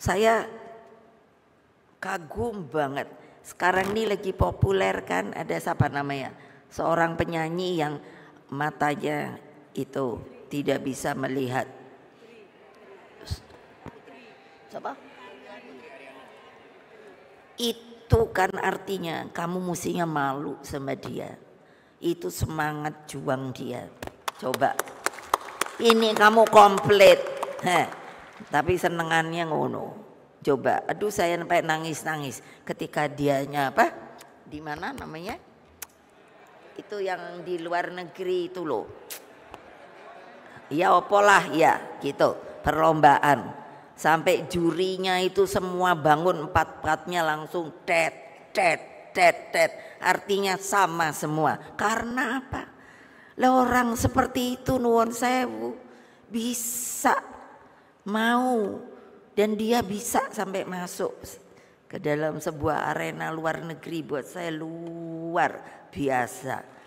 Saya kagum banget. Sekarang ini lagi populer kan ada siapa namanya? Seorang penyanyi yang matanya itu tidak bisa melihat. Coba? Itu kan artinya kamu mestinya malu sama dia. Itu semangat juang dia. Coba. Ini kamu komplit. Heh. Tapi senengannya ngono. Coba, aduh saya sampai nangis-nangis ketika dianya apa? Di mana namanya? Itu yang di luar negeri itu loh. Ya opolah ya gitu perlombaan sampai jurinya itu semua bangun empat empatnya langsung tet tet tet tet artinya sama semua karena apa lah orang seperti itu nuwun sewu bisa mau dan dia bisa sampai masuk ke dalam sebuah arena luar negeri buat saya luar biasa.